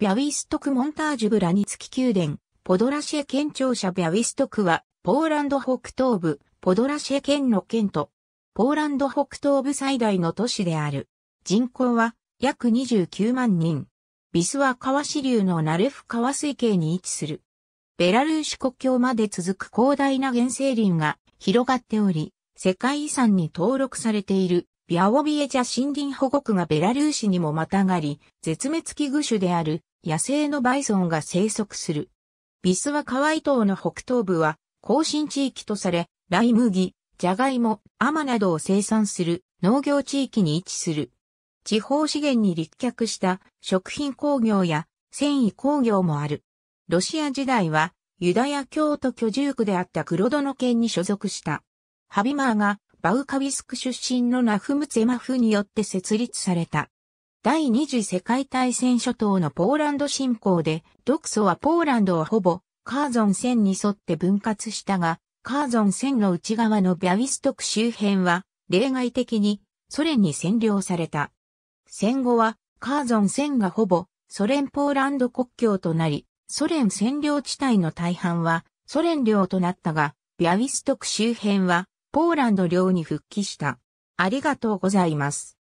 ビャウィストク・モンタージュブラニツキ宮殿、ポドラシェ県庁舎ビャウィストクは、ポーランド北東部、ポドラシェ県の県と、ポーランド北東部最大の都市である。人口は約29万人。ビスワ川支流のナレフ川水系に位置する。ベラルーシ国境まで続く広大な原生林が広がっており、世界遺産に登録されているビアオビエジャ森林保護区がベラルーシにもまたがり、絶滅危惧種である野生のバイソンが生息する。ビスワカワイ島の北東部は、更新地域とされ、ライ麦、ジャガイモ、アマなどを生産する農業地域に位置する。地方資源に立脚した食品工業や繊維工業もある。ロシア時代はユダヤ教徒居住区であったクロドの県に所属した。ハビマーがバウカビスク出身のナフムツェマフによって設立された。第二次世界大戦初頭のポーランド侵攻で、独ソはポーランドをほぼカーゾン線に沿って分割したが、カーゾン線の内側のビャウィストク周辺は、例外的にソ連に占領された。戦後は、カーゾン線がほぼソ連ポーランド国境となり、ソ連占領地帯の大半はソ連領となったが、ビャウィストク周辺はポーランド領に復帰した。ありがとうございます。